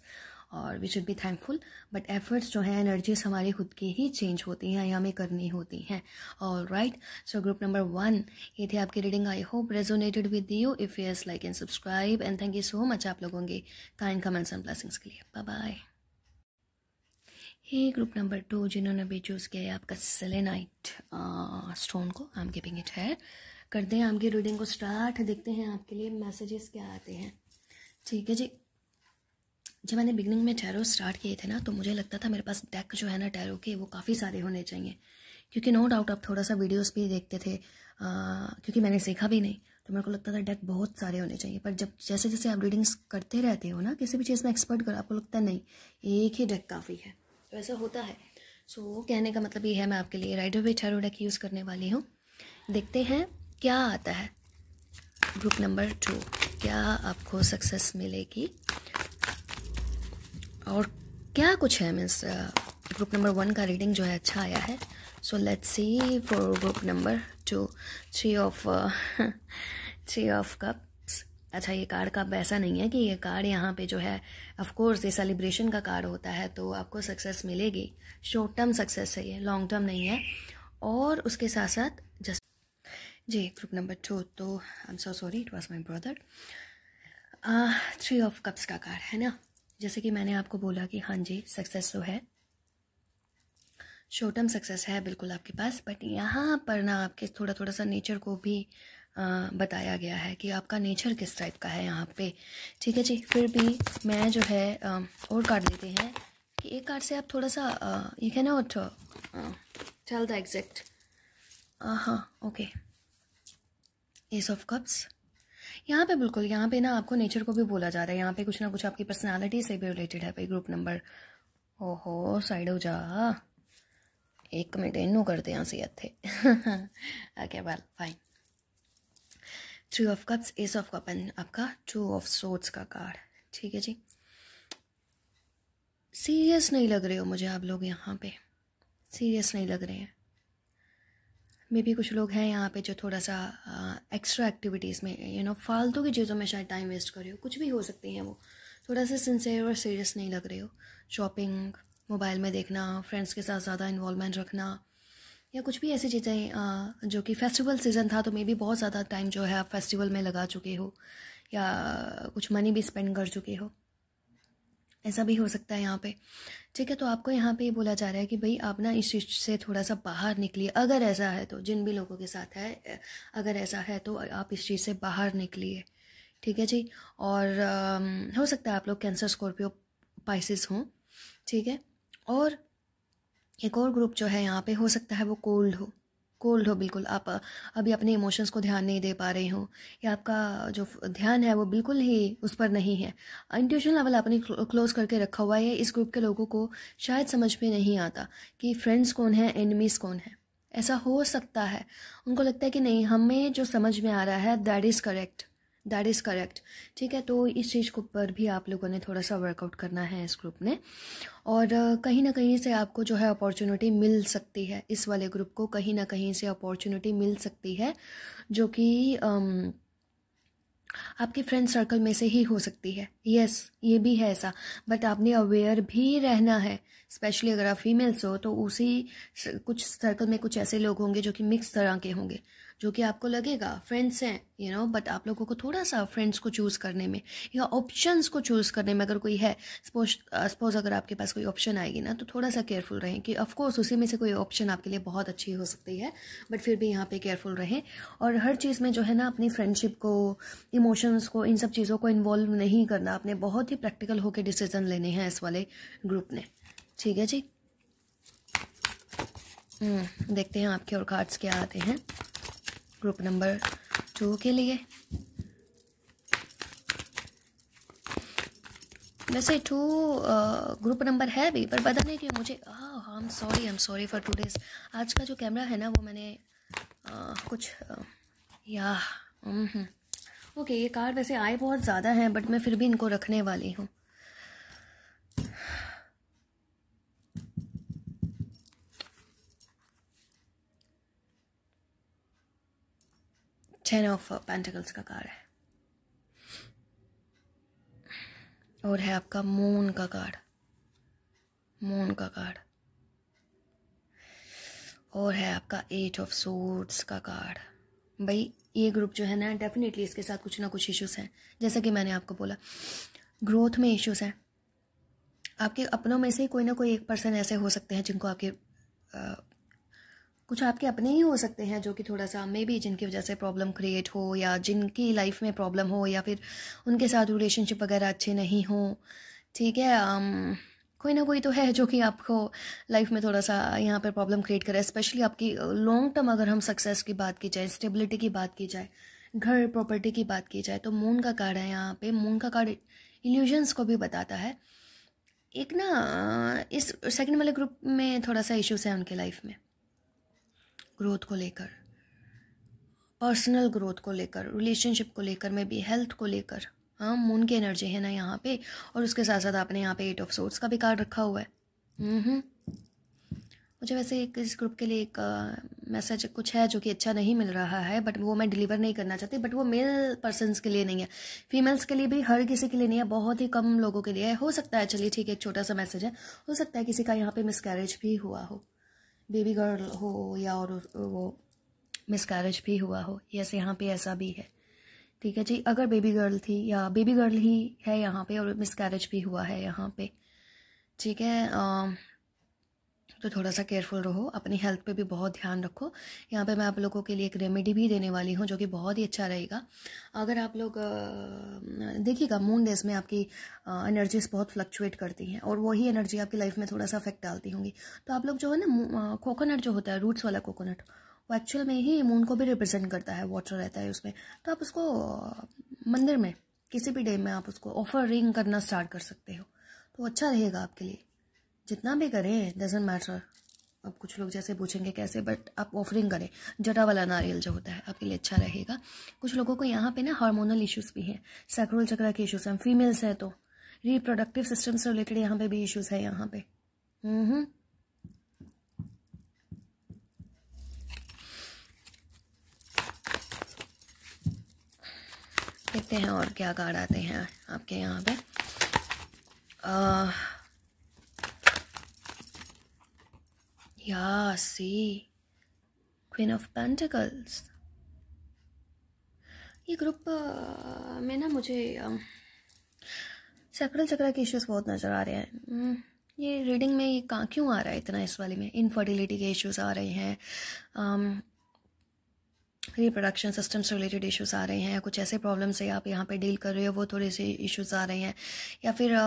Speaker 1: और we should be thankful but efforts जो हैं एनर्जीज हमारी खुद की ही चेंज होती हैं या हमें करनी होती हैं और right so group number one ये थी आपकी reading I hope resonated with you if yes like and subscribe and thank you so much आप लोगों के काइंड कमेंट्स एंड ब्लेसिंग्स के लिए bye bye hey group number two जिन्होंने भी चूज़ किया है आपका सेलेनाइट स्टोन uh, को आम के इट है करते हैं आम की रीडिंग को स्टार्ट देखते हैं आपके लिए मैसेजेस क्या आते हैं ठीक है जी जब मैंने बिगनिंग में टैरो स्टार्ट किए थे ना तो मुझे लगता था मेरे पास डेक जो है ना टैरो के वो काफ़ी सारे होने चाहिए क्योंकि नो डाउट आप थोड़ा सा वीडियोस भी देखते थे आ, क्योंकि मैंने सीखा भी नहीं तो मेरे को लगता था डेक बहुत सारे होने चाहिए पर जब जैसे जैसे आप रीडिंग्स करते रहते हो ना किसी भी चीज़ में एक्सपर्ट कर आपको लगता नहीं एक ही डेक काफ़ी है तो ऐसा होता है सो so, कहने का मतलब ये है मैं आपके लिए Rider Waite tarot deck use करने वाली हूँ देखते हैं क्या आता है ग्रुप नंबर टू क्या आपको सक्सेस मिलेगी और क्या कुछ है मीन्स ग्रुप नंबर वन का रीडिंग जो है अच्छा आया है so let's see for group number two three of three of cup अच्छा ये कार्ड का ऐसा नहीं है कि ये कार्ड यहाँ पे जो है ऑफ कोर्स ये सेलिब्रेशन का कार्ड होता है तो आपको सक्सेस मिलेगी शॉर्ट टर्म सक्सेस है ये लॉन्ग टर्म नहीं है और उसके साथ साथ जस्ट जी ग्रुप नंबर टू तो I am so sorry it was my brother three of cups का कार्ड है ना जैसे कि मैंने आपको बोला कि हाँ जी सक्सेस तो है शॉर्ट टर्म सक्सेस है बिल्कुल आपके पास बट यहाँ पर ना आपके थोड़ा थोड़ा सा नेचर को भी आ, बताया गया है कि आपका नेचर किस टाइप का है यहाँ पे ठीक है जी फिर भी मैं जो है आ, और कार्ड लेते हैं कि एक कार्ड से आप थोड़ा सा you cannot tell the exact हाँ ओके एस ऑफ कप्स यहाँ पे बिल्कुल यहाँ पे ना आपको नेचर को भी बोला जा रहा है यहाँ पे कुछ ना कुछ आपकी पर्सनालिटी से भी रिलेटेड है भाई ग्रुप नंबर ओहो साइड हो जा एक मिनट इनू करते हैं सी इत्थे okay well fine three of cups ace of cup and आपका टू ऑफ सोट्स का कार्ड ठीक है जी सीरियस नहीं लग रहे हो मुझे आप लोग यहाँ पे सीरियस नहीं लग रहे हैं मे भी कुछ लोग हैं यहाँ पे जो थोड़ा सा एक्स्ट्रा एक्टिविटीज़ में यू नो फालतू की चीज़ों में शायद टाइम वेस्ट कर रहे हो कुछ भी हो सकती हैं वो थोड़ा सा सिंसेयर और सीरियस नहीं लग रहे हो शॉपिंग मोबाइल में देखना फ्रेंड्स के साथ ज़्यादा इन्वॉलमेंट रखना या कुछ भी ऐसी चीज़ें जो कि फेस्टिवल सीज़न था तो मे भी बहुत ज़्यादा टाइम जो है आप फेस्टिवल में लगा चुके हो या कुछ मनी भी स्पेंड कर चुके हो ऐसा भी हो सकता है यहाँ पे ठीक है तो आपको यहाँ पे ये बोला जा रहा है कि भाई आप ना इस चीज से थोड़ा सा बाहर निकलिए अगर ऐसा है तो जिन भी लोगों के साथ है अगर ऐसा है तो आप इस चीज़ से बाहर निकलिए ठीक है जी और आ, हो सकता है आप लोग कैंसर स्कॉर्पियो पाइसिस हों ठीक है और एक और ग्रुप जो है यहाँ पे हो सकता है वो कोल्ड हो कोल्ड हो बिल्कुल आप अभी अपने इमोशंस को ध्यान नहीं दे पा रहे हो या आपका जो ध्यान है वो बिल्कुल ही उस पर नहीं है इंट्यूशन लेवल आपने क्लोज करके रखा हुआ है इस ग्रुप के लोगों को शायद समझ में नहीं आता कि फ्रेंड्स कौन है एनिमीज़ कौन है ऐसा हो सकता है उनको लगता है कि नहीं हमें जो समझ में आ रहा है that is correct that is correct ठीक है तो इस चीज़ के ऊपर भी आप लोगों ने थोड़ा सा वर्कआउट करना है इस ग्रुप ने और कहीं ना कहीं से आपको जो है अपॉर्चुनिटी मिल सकती है इस वाले ग्रुप को कहीं ना कहीं से अपॉर्चुनिटी मिल सकती है जो कि आपके फ्रेंड सर्कल में से ही हो सकती है यस yes, ये भी है ऐसा बट आपने अवेयर भी रहना है स्पेशली अगर आप फीमेल्स हो तो उसी कुछ सर्कल में कुछ ऐसे लोग होंगे जो कि मिक्स तरह के होंगे जो कि आपको लगेगा फ्रेंड्स हैं यू नो बट आप लोगों को थोड़ा सा फ्रेंड्स को चूज़ करने में या ऑप्शंस को चूज़ करने में अगर कोई है सपोज सपोज uh, अगर आपके पास कोई ऑप्शन आएगी ना तो थोड़ा सा केयरफुल रहें कि ऑफकोर्स उसी में से कोई ऑप्शन आपके लिए बहुत अच्छी हो सकती है बट फिर भी यहाँ पे केयरफुल रहें और हर चीज़ में जो है ना अपनी फ्रेंडशिप को इमोशंस को इन सब चीज़ों को इन्वॉल्व नहीं करना आपने बहुत ही प्रैक्टिकल होकर डिसीजन लेने हैं इस वाले ग्रुप ने ठीक है जी हम्म, देखते हैं आपके और कार्ड्स क्या आते हैं ग्रुप नंबर टू के लिए वैसे टू ग्रुप नंबर है भी पर पता नहीं कि मुझे I am sorry I am sorry for two days आज का जो कैमरा है ना वो मैंने uh, कुछ uh, या ओके हम्म, हम्म। okay, ये कार्ड वैसे आए बहुत ज़्यादा हैं बट मैं फिर भी इनको रखने वाली हूँ टेन ऑफ पेंटिकल्स का कार्ड है और है आपका मून का कार्ड मून का कार्ड और है आपका एट ऑफ सोर्ड्स का कार्ड भाई ये ग्रुप जो है ना डेफिनेटली इसके साथ कुछ ना कुछ इश्यूज हैं जैसा कि मैंने आपको बोला ग्रोथ में इश्यूज हैं आपके अपनों में से कोई ना कोई एक पर्सन ऐसे हो सकते हैं जिनको आपके कुछ आपके अपने ही हो सकते हैं जो कि थोड़ा सा मे भी जिनकी वजह से प्रॉब्लम क्रिएट हो या जिनकी लाइफ में प्रॉब्लम हो या फिर उनके साथ रिलेशनशिप वगैरह अच्छे नहीं हो ठीक है um, कोई ना कोई तो है जो कि आपको लाइफ में थोड़ा सा यहाँ पर प्रॉब्लम क्रिएट करे स्पेशली आपकी लॉन्ग uh, टर्म अगर हम सक्सेस की बात की जाए स्टेबिलिटी की बात की जाए घर प्रॉपर्टी की बात की जाए तो मून का कार्ड है यहाँ पे मून का कार्ड इल्यूजन्स को भी बताता है एक ना इस सेकंड वाले ग्रुप में थोड़ा सा इश्यूज है उनके लाइफ में ग्रोथ को लेकर पर्सनल ग्रोथ को लेकर रिलेशनशिप को लेकर मे बी हेल्थ को लेकर हाँ मून की एनर्जी है ना यहाँ पे और उसके साथ साथ आपने यहाँ पे एट ऑफ सोर्स का भी कार्ड रखा हुआ है मुझे वैसे एक इस ग्रुप के लिए एक मैसेज कुछ है जो कि अच्छा नहीं मिल रहा है बट वो मैं डिलीवर नहीं करना चाहती बट वो मेल पर्सनस के लिए नहीं है फीमेल्स के लिए भी हर किसी के लिए नहीं है बहुत ही कम लोगों के लिए है हो सकता है चलिए ठीक है एक छोटा सा मैसेज है हो सकता है किसी का यहाँ पे मिसकैरेज भी हुआ हो बेबी गर्ल हो या और वो मिसकैरेज भी हुआ हो यस यहाँ पे ऐसा भी है ठीक है जी अगर बेबी गर्ल थी या बेबी गर्ल ही है यहाँ पे और मिसकैरेज भी हुआ है यहाँ पे ठीक है तो थोड़ा सा केयरफुल रहो अपनी हेल्थ पे भी बहुत ध्यान रखो यहाँ पे मैं आप लोगों के लिए एक रेमेडी भी देने वाली हूँ जो कि बहुत ही अच्छा रहेगा अगर आप लोग देखिएगा मून डेज में आपकी एनर्जीज बहुत फ्लक्चुएट करती हैं और वही एनर्जी आपकी लाइफ में थोड़ा सा इफेक्ट डालती होंगी तो आप लोग जो है ना कोकोनट जो होता है रूट्स वाला कोकोनट वो एक्चुअल में ही मून को भी रिप्रेजेंट करता है वाटर रहता है उसमें तो आप उसको मंदिर में किसी भी डे में आप उसको ऑफर रिंग करना स्टार्ट कर सकते हो तो अच्छा रहेगा आपके लिए जितना भी करें डजेंट मैटर अब कुछ लोग जैसे पूछेंगे कैसे बट आप ऑफरिंग करें जटा वाला नारियल जो होता है आपके लिए अच्छा रहेगा कुछ लोगों को यहाँ पे ना हार्मोनल इश्यूज भी हैं सैक्रोल चक्र के इश्यूज हैं फीमेल्स हैं तो रिप्रोडक्टिव सिस्टम से रिलेटेड यहाँ पे भी इश्यूज है यहाँ पे हम्म देखते हैं और क्या कार्ड आते हैं आपके यहाँ पे आ, Yeah, see. Queen of Pentacles. ये ग्रुप uh, में ना मुझे सैक्रल um, चक्र के इश्यूज बहुत नज़र आ रहे हैं hmm. ये रीडिंग में ये कहाँ क्यों आ रहा है इतना इस वाले में इनफर्टिलिटी के इश्यूज आ रहे हैं रिप्रोडक्शन सिस्टम से रिलेटेड इश्यूज आ रहे हैं कुछ ऐसे प्रॉब्लम्स से आप यहाँ पे डील कर रहे हो वो थोड़े से इश्यूज आ रहे हैं या फिर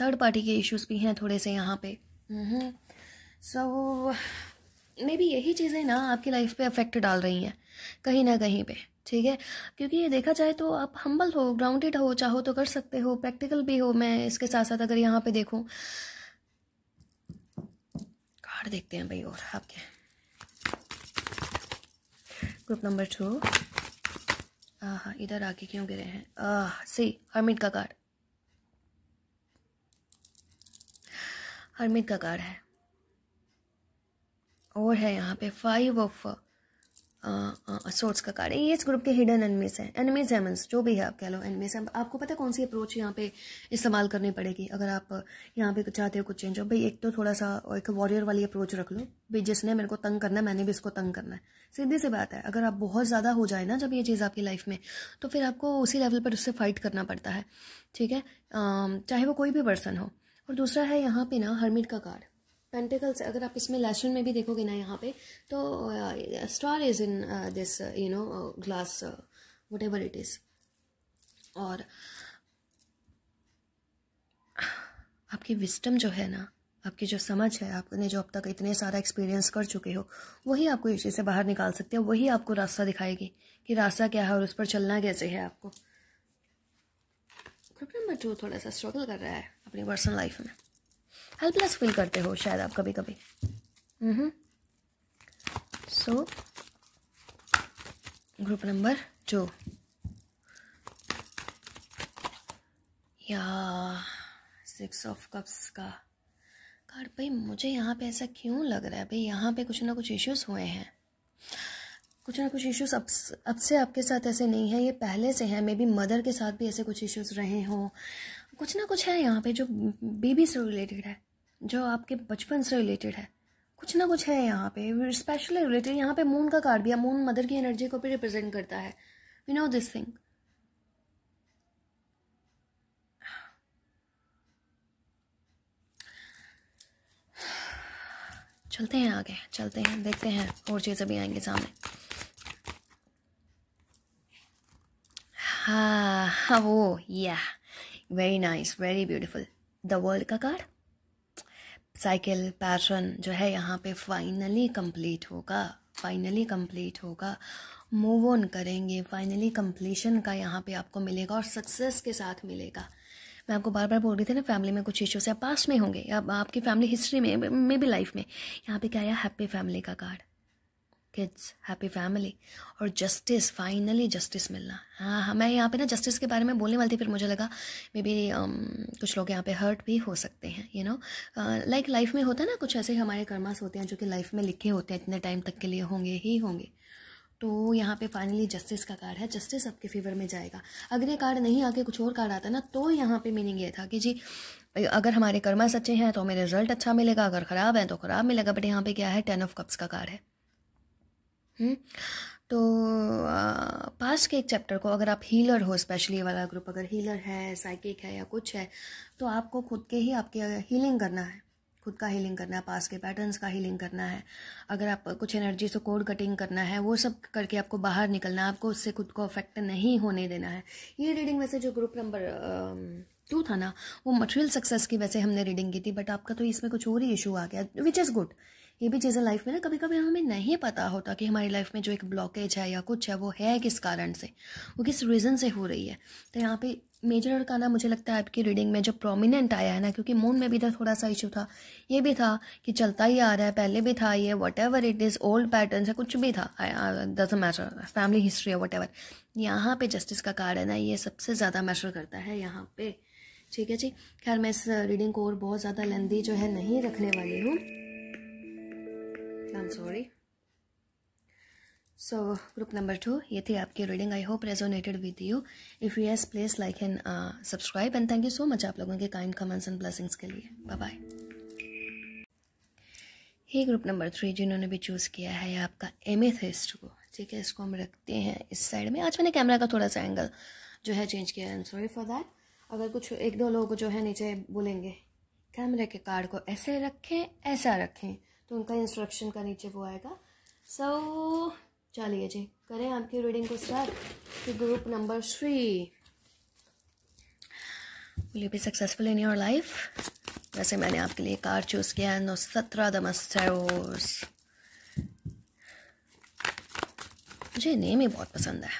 Speaker 1: थर्ड uh, पार्टी के इश्यूज भी हैं थोड़े से यहाँ पे hmm. सो मे बी यही चीज़ें ना आपकी लाइफ पे अफेक्ट डाल रही हैं कहीं ना कहीं पे ठीक है क्योंकि ये देखा जाए तो आप हम्बल हो ग्राउंडेड हो चाहो तो कर सकते हो प्रैक्टिकल भी हो मैं इसके साथ साथ अगर यहाँ पे देखूँ कार्ड देखते हैं भाई और आपके ग्रुप नंबर टू हाँ इधर आके क्यों गिरे हैं आह सी हरमिट का कार्ड हरमिट का कार्ड है और है यहाँ पे फाइव ऑफ सोर्ट्स का कार्ड ये इस ग्रुप के हिडन एनमीज हैं एनमीज एमन्स जो भी है आप कह लो एनमीज है आपको पता है कौन सी अप्रोच यहाँ पे इस्तेमाल करनी पड़ेगी अगर आप यहाँ पे चाहते हो कुछ चेंज हो भाई एक तो थोड़ा सा एक वॉरियर वाली अप्रोच रख लो भाई जिसने मेरे को तंग करना है मैंने भी इसको तंग करना है सीधी सी बात है अगर आप बहुत ज़्यादा हो जाए ना जब ये चीज़ आपकी लाइफ में तो फिर आपको उसी लेवल पर उससे फाइट करना पड़ता है ठीक है चाहे वो कोई भी पर्सन हो और दूसरा है यहाँ पे ना हर्मिट का कार्ड पेंटिकल्स अगर आप इसमें लेसन में भी देखोगे ना यहाँ पे तो star is in this you know glass whatever it is और आपकी विस्टम जो है ना आपकी जो समझ है आपने जो अब तक इतने सारा एक्सपीरियंस कर चुके हो वही आपको इस चीज़ से बाहर निकाल सकते हैं वही आपको रास्ता दिखाएगी कि रास्ता क्या है और उस पर चलना कैसे है आपको नंबर टू थोड़ा सा स्ट्रगल कर रहा है अपनी पर्सनल लाइफ में हेल्पलेस फील करते हो शायद आप कभी कभी सो ग्रुप नंबर टू या सिक्स ऑफ कप्स का कार्ड भाई मुझे यहाँ पे ऐसा क्यों लग रहा है भाई यहाँ पे कुछ ना कुछ इश्यूज हुए हैं कुछ ना कुछ इश्यूज अब अब से आपके साथ ऐसे नहीं है ये पहले से हैं मे बी मदर के साथ भी ऐसे कुछ इश्यूज रहे हों कुछ ना कुछ है यहाँ पे जो बेबी से रिलेटेड है जो आपके बचपन से रिलेटेड है कुछ ना कुछ है यहाँ पे स्पेशली रिलेटेड यहाँ पे मून का कार्ड भी है मून मदर की एनर्जी को भी रिप्रेजेंट करता है यू नो दिस थिंग चलते हैं आगे चलते हैं देखते हैं और चीज़ें भी आएंगे सामने हा हाँ, वो या very nice very beautiful the world का कार्ड साइकिल पैशन जो है यहाँ पे फाइनली कंप्लीट होगा फाइनली कंप्लीट होगा मूव ऑन करेंगे फाइनली कंप्लीशन का यहाँ पे आपको मिलेगा और सक्सेस के साथ मिलेगा मैं आपको बार बार बोल रही थी ना फैमिली में कुछ इश्यूज है पास्ट में होंगे या आपकी फैमिली हिस्ट्री में मे बी लाइफ में यहाँ पे क्या आया हैप्पी फैमिली का कार्ड किड्स हैप्पी फैमिली और जस्टिस फाइनली जस्टिस मिलना हाँ हाँ मैं यहाँ पे ना जस्टिस के बारे में बोलने वाली थी फिर मुझे लगा मे बी um, कुछ लोग यहाँ पे हर्ट भी हो सकते हैं यू नो लाइक लाइफ में होता है ना कुछ ऐसे हमारे कर्मास होते हैं जो कि लाइफ में लिखे होते हैं इतने टाइम तक के लिए होंगे ही होंगे तो यहाँ पे फाइनली जस्टिस का कार्ड है जस्टिस आपके फेवर में जाएगा अगर ये कार्ड नहीं आके कुछ और कार्ड आता ना तो यहाँ पे मीनिंग ये था कि जी अगर हमारे कर्मा सच्चे हैं तो हमें रिजल्ट अच्छा मिलेगा अगर ख़राब है तो ख़राब मिलेगा बट यहाँ पे क्या है टेन ऑफ कप्स का कार्ड है हम्म। तो पास के एक चैप्टर को अगर आप हीलर हो स्पेशली वाला ग्रुप अगर हीलर है साइकिक है या कुछ है तो आपको खुद के ही आपके हीलिंग करना है खुद का हीलिंग करना है पास के पैटर्न्स का हीलिंग करना है अगर आप कुछ एनर्जी से कोड कटिंग करना है वो सब करके आपको बाहर निकलना है आपको उससे खुद को अफेक्ट नहीं होने देना है ये रीडिंग वैसे जो ग्रुप नंबर टू था ना वो मटेरियल सक्सेस की वैसे हमने रीडिंग की थी बट आपका तो इसमें कुछ और ही इशू आ गया विच इज़ गुड ये भी चीज़ें लाइफ में ना कभी कभी हमें नहीं पता होता कि हमारी लाइफ में जो एक ब्लॉकेज है या कुछ है वो है किस कारण से वो किस रीज़न से हो रही है तो यहाँ पे मेजर काना मुझे लगता है आपकी रीडिंग में जो प्रोमिनेंट आया है ना क्योंकि मून में भी था थोड़ा सा इशू था ये भी था कि चलता ही आ रहा है पहले भी था ये whatever it is old pattern है कुछ भी था दस मैटर फैमिली हिस्ट्री है वट एवर यहाँ पर जस्टिस का कार्ड है ना ये सबसे ज़्यादा मैटर करता है यहाँ पे ठीक है जी खैर मैं इस रीडिंग uh, को और बहुत ज़्यादा लेंदी जो है नहीं रखने वाली हूँ sorry so group number two ये थी आपकी reading I hope resonated with you if you yes please like and subscribe and thank you so much आप लोगों के काइंड कमेंट्स एंड ब्लेसिंग्स के लिए बाय बाय ये ग्रुप नंबर थ्री जिन्होंने भी चूज़ किया है आपका एमेथिस्ट को ठीक है इसको हम रखते हैं इस साइड में आज मैंने कैमरा का थोड़ा सा एंगल जो है चेंज किया है सॉरी फॉर दैट अगर कुछ एक दो लोग जो है नीचे बोलेंगे कैमरे के कार्ड को ऐसे रखें ऐसा रखें तो उनका इंस्ट्रक्शन का नीचे वो आएगा सो so, चलिए जी करें आपकी रीडिंग को स्टार्ट तो group number three will you be successful in your life वैसे मैंने आपके लिए कार चूज़ किया है नो सत्रह द मस्टर्स मुझे नेम ही बहुत पसंद है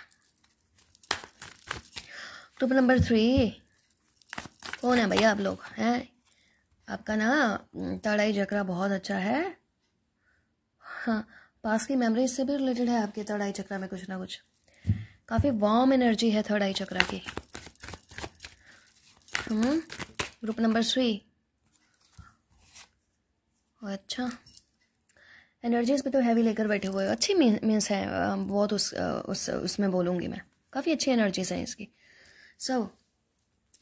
Speaker 1: ग्रुप नंबर थ्री कौन है भैया आप लोग हैं आपका ना तड़ाई जकरा बहुत अच्छा है हाँ पास की मेमोरी से भी रिलेटेड है आपके थर्ड आई चक्रा में कुछ ना कुछ काफ़ी वार्म एनर्जी है थर्ड आई चक्रा की ग्रुप नंबर थ्री अच्छा एनर्जीज पे तो हैवी लेकर बैठे हुए अच्छी मीन्स हैं बहुत उस उस उसमें बोलूँगी मैं काफ़ी अच्छी एनर्जीज हैं इसकी so so,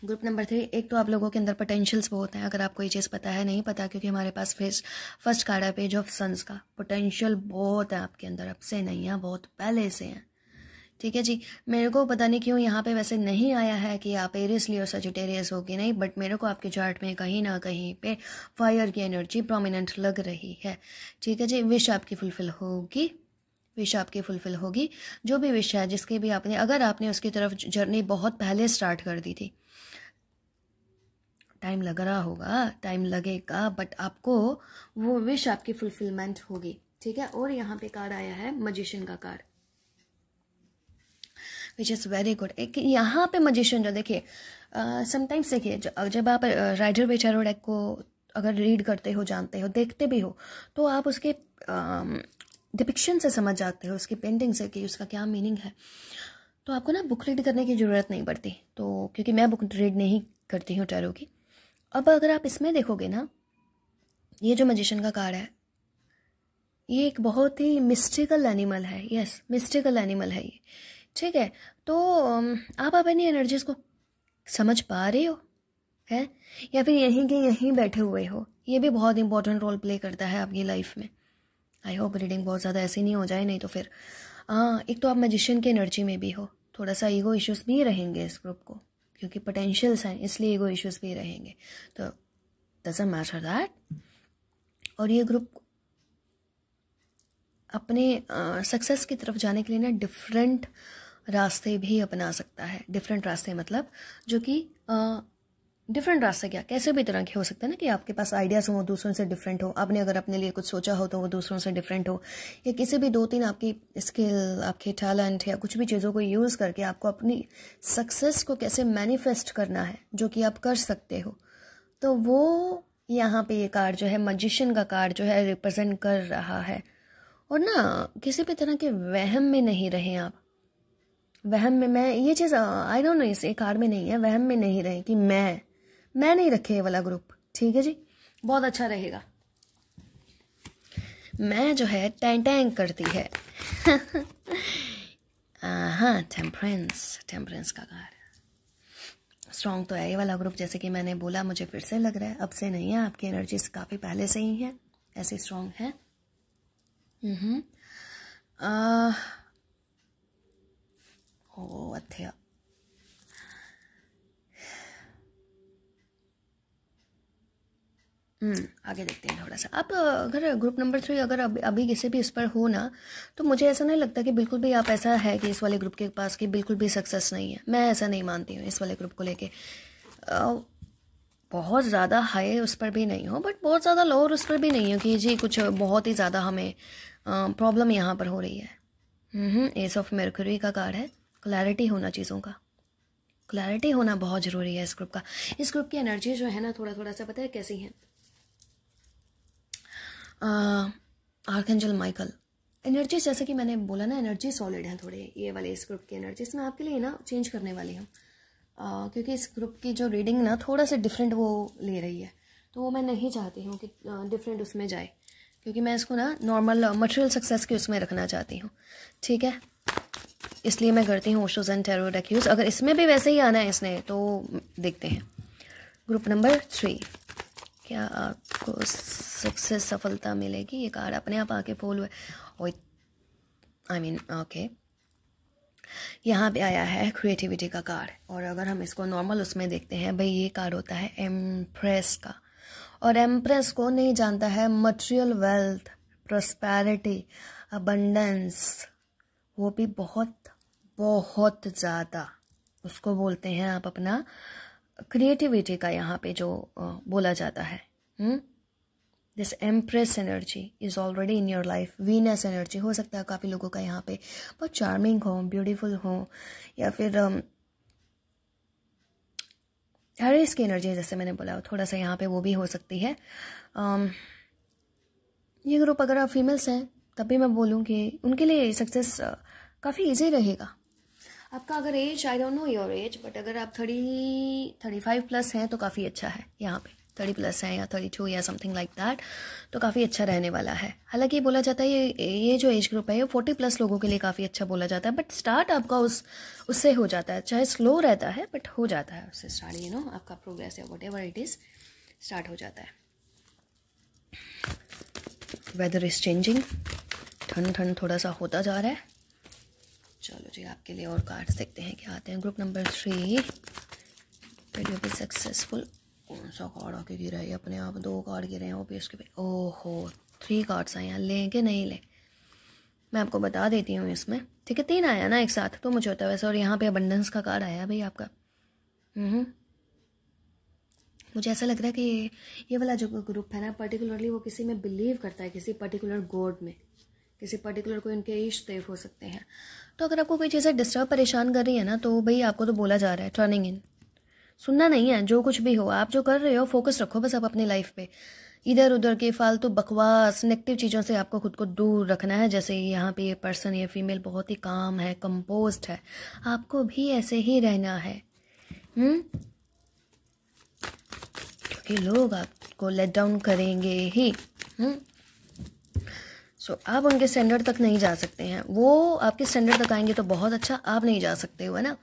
Speaker 1: group number three एक तो आप लोगों के अंदर पोटेंशियल्स बहुत हैं अगर आपको ये चीज़ पता है नहीं पता क्योंकि हमारे पास फेस फर्स्ट कार्ड है पेज ऑफ सन्स का पोटेंशियल बहुत है आपके अंदर अब से नहीं है बहुत पहले से हैं ठीक है जी मेरे को पता नहीं क्यों यहाँ पे वैसे नहीं आया है कि आप एरियस लियो सजिटेरियस हो कि नहीं बट मेरे को आपके चार्ट में कहीं ना कहीं पे फायर की एनर्जी प्रोमिनेंट लग रही है ठीक है जी विश आपकी फुलफिल होगी विश आपकी फुलफिल होगी जो भी विश है जिसकी भी आपने अगर आपने उसकी तरफ जर्नी बहुत पहले स्टार्ट कर दी थी टाइम लग रहा होगा टाइम लगेगा बट आपको वो विश आपकी फुलफिलमेंट होगी ठीक है और यहाँ पे कार्ड आया है मजिशियन का card which is very good एक यहाँ पे मजिशियन जो देखिए समटाइम्स देखिए जब आप राइडर बेचारो डेक को अगर रीड करते हो जानते हो देखते भी हो तो आप उसके डिपिक्शन से समझ जाते हो उसकी पेंटिंग से कि उसका क्या मीनिंग है तो आपको ना बुक रीड करने की ज़रूरत नहीं पड़ती तो क्योंकि मैं बुक रीड नहीं करती हूँ टैरो की अब अगर आप इसमें देखोगे ना ये जो मजिशन का कार्ड है ये एक बहुत ही मिस्टिकल एनिमल है यस मिस्टिकल एनिमल है ये ठीक है तो um, आप अपनी एनर्जीज को समझ पा रहे हो है या फिर यहीं के यहीं बैठे हुए हो ये भी बहुत इंपॉर्टेंट रोल प्ले करता है आपकी लाइफ में आई होप रीडिंग बहुत ज़्यादा ऐसी नहीं हो जाए नहीं तो फिर हाँ एक तो आप मजिशियन की एनर्जी में भी हो थोड़ा सा ईगो इश्यूज भी रहेंगे इस ग्रुप को क्योंकि पोटेंशियल्स हैं इसलिए ईगो इश्यूज भी रहेंगे तो डजन मैटर दैट और ये ग्रुप अपने सक्सेस की तरफ जाने के लिए ना डिफरेंट रास्ते भी अपना सकता है डिफरेंट रास्ते मतलब जो कि डिफरेंट रास्ता क्या कैसे भी तरह के हो सकते हैं ना कि आपके पास आइडियाज़ हो वो दूसरों से डिफरेंट हो आपने अगर अपने लिए कुछ सोचा हो तो वो दूसरों से डिफरेंट हो या किसी भी दो तीन आपकी स्किल आपके टैलेंट या कुछ भी चीज़ों को यूज़ करके आपको अपनी सक्सेस को कैसे मैनिफेस्ट करना है जो कि आप कर सकते हो तो वो यहाँ पे ये कार्ड जो है मजिशियन का कार्ड जो है रिप्रेजेंट कर रहा है और ना किसी भी तरह के वहम में नहीं रहें आप वहम में मैं ये चीज़ आई डोंट नो इस कार्ड में नहीं है वहम में नहीं रहे कि मैं मैं नहीं रखे ये वाला ग्रुप ठीक है जी बहुत अच्छा रहेगा मैं जो है टैंग टैंग करती है हाँ टेम्परेंस टेम्परेंस का कार स्ट्रॉन्ग तो है ये वाला ग्रुप जैसे कि मैंने बोला मुझे फिर से लग रहा है अब से नहीं है आपकी एनर्जी काफ़ी पहले से ही है ऐसे स्ट्रॉन्ग है हम्म ओ अथिया हम्म, आगे देखते हैं थोड़ा सा आप अगर ग्रुप नंबर थ्री अगर अभी अभी किसी भी इस पर हो ना तो मुझे ऐसा नहीं लगता कि बिल्कुल भी आप ऐसा है कि इस वाले ग्रुप के पास कि बिल्कुल भी सक्सेस नहीं है मैं ऐसा नहीं मानती हूँ इस वाले ग्रुप को लेके बहुत ज़्यादा हाई उस पर भी नहीं हो बट बहुत ज़्यादा लोअर उस पर भी नहीं हो कि जी कुछ बहुत ही ज़्यादा हमें प्रॉब्लम यहाँ पर हो रही है एस ऑफ मेरकुरी का कार्ड है क्लैरिटी होना चीज़ों का क्लैरिटी होना बहुत ज़रूरी है इस ग्रुप का इस ग्रुप की एनर्जी जो है ना थोड़ा थोड़ा सा पता है कैसी है आर्केंजल माइकल एनर्जीज जैसा कि मैंने बोला ना एनर्जी सॉलिड है थोड़े ये वाले इस ग्रुप की एनर्जी इसमें आपके लिए ना चेंज करने वाली हूँ क्योंकि इस ग्रुप की जो रीडिंग ना थोड़ा सा डिफरेंट वो ले रही है तो वो मैं नहीं चाहती हूँ कि डिफरेंट उसमें जाए क्योंकि मैं इसको ना नॉर्मल मटेरियल सक्सेस के उसमें रखना चाहती हूँ ठीक है इसलिए मैं करती हूँ ओशोज एंड टेरोडेक अगर इसमें भी वैसे ही आना है इसने तो देखते हैं ग्रुप नंबर थ्री क्या आपको सक्सेस सफलता मिलेगी ये कार्ड अपने आप आके फूल हुए आई मीन ओके यहाँ पे आया है क्रिएटिविटी का कार्ड और अगर हम इसको नॉर्मल उसमें देखते हैं भाई ये कार्ड होता है एम्प्रेस का और एम्प्रेस को नहीं जानता है मटेरियल वेल्थ प्रस्पैरिटी अबंडेंस वो भी बहुत बहुत ज़्यादा उसको बोलते हैं आप अपना क्रिएटिविटी का यहाँ पे जो बोला जाता है this empress energy is already in your life Venus energy हो सकता है काफ़ी लोगों का यहाँ पे बहुत चार्मिंग हो ब्यूटीफुल हो या फिर हेरिस की एनर्जी जैसे मैंने बोला थोड़ा सा यहाँ पे वो भी हो सकती है um, ये ग्रुप अगर आप फीमेल्स हैं तब भी मैं बोलूँ कि उनके लिए सक्सेस काफ़ी ईजी रहेगा आपका अगर age I don't know your age but अगर आप थर्टी थर्टी फाइव प्लस हैं तो काफ़ी अच्छा है यहाँ पे थर्टी प्लस है या थर्टी टू या समथिंग लाइक दैट तो काफ़ी अच्छा रहने वाला है हालांकि ये बोला जाता है ये ये जो एज ग्रुप है ये फोर्टी प्लस लोगों के लिए काफ़ी अच्छा बोला जाता है बट स्टार्ट आपका उस उससे हो जाता है चाहे स्लो रहता है बट हो जाता है उससे स्टार्ट यू नो आपका प्रोग्रेस या whatever it is start हो जाता है वेदर इज़ चेंजिंग ठंड ठंड थोड़ा सा होता जा रहा है चलो जी आपके लिए और कार्ड्स देखते हैं क्या आते हैं ग्रुप नंबर थ्री भी सक्सेसफुल कौन सा कार्ड आके गिरा है अपने आप दो कार्ड गिरे हैं वो भी उसके ओहो थ्री कार्ड्स आए हैं लें कि नहीं लें मैं आपको बता देती हूँ इसमें ठीक है तीन आया ना एक साथ तो मुझे होता है वैसे और यहाँ पे अबंडेंस का कार्ड आया भाई आपका हम्म। मुझे ऐसा लग रहा है कि ये ये वाला जो ग्रुप है ना पर्टिकुलरली वो किसी में बिलीव करता है किसी पर्टिकुलर गॉड में किसी पर्टिकुलर को इनके इष्ट देव हो सकते हैं तो अगर आपको कोई चीज़ें डिस्टर्ब परेशान कर रही है ना तो भाई आपको तो बोला जा रहा है टर्निंग इन सुनना नहीं है जो कुछ भी हो आप जो कर रहे हो फोकस रखो बस आप अपनी लाइफ पे इधर उधर के फालतू तो बकवास नेगेटिव चीज़ों से आपको खुद को दूर रखना है जैसे यहाँ पे ये पर्सन ये फीमेल बहुत ही काम है कंपोज है आपको भी ऐसे ही रहना है हुँ? हम्म? क्योंकि लोग आपको लेट डाउन करेंगे ही हुँ? हम्म? सो so, आप उनके स्टैंडर्ड तक नहीं जा सकते हैं वो आपके स्टैंडर्ड तक आएंगे तो बहुत अच्छा आप नहीं जा सकते हो है ना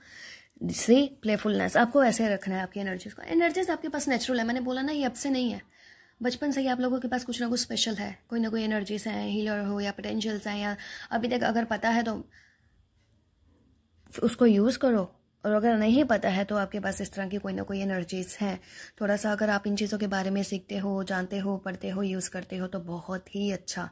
Speaker 1: सी प्लेफुलनेस आपको ऐसे रखना है आपकी एनर्जीज को एनर्जीज आपके पास नेचुरल है मैंने बोला ना ये अब से नहीं है बचपन से ही आप लोगों के पास कुछ ना कुछ स्पेशल है कोई ना कोई एनर्जीज हैं हीलर हो या पोटेंशियल्स हैं या अभी तक अगर पता है तो उसको यूज़ करो और अगर नहीं पता है तो आपके पास इस तरह की कोई ना कोई एनर्जीज हैं थोड़ा सा अगर आप इन चीज़ों के बारे में सीखते हो जानते हो पढ़ते हो यूज़ करते हो तो बहुत ही अच्छा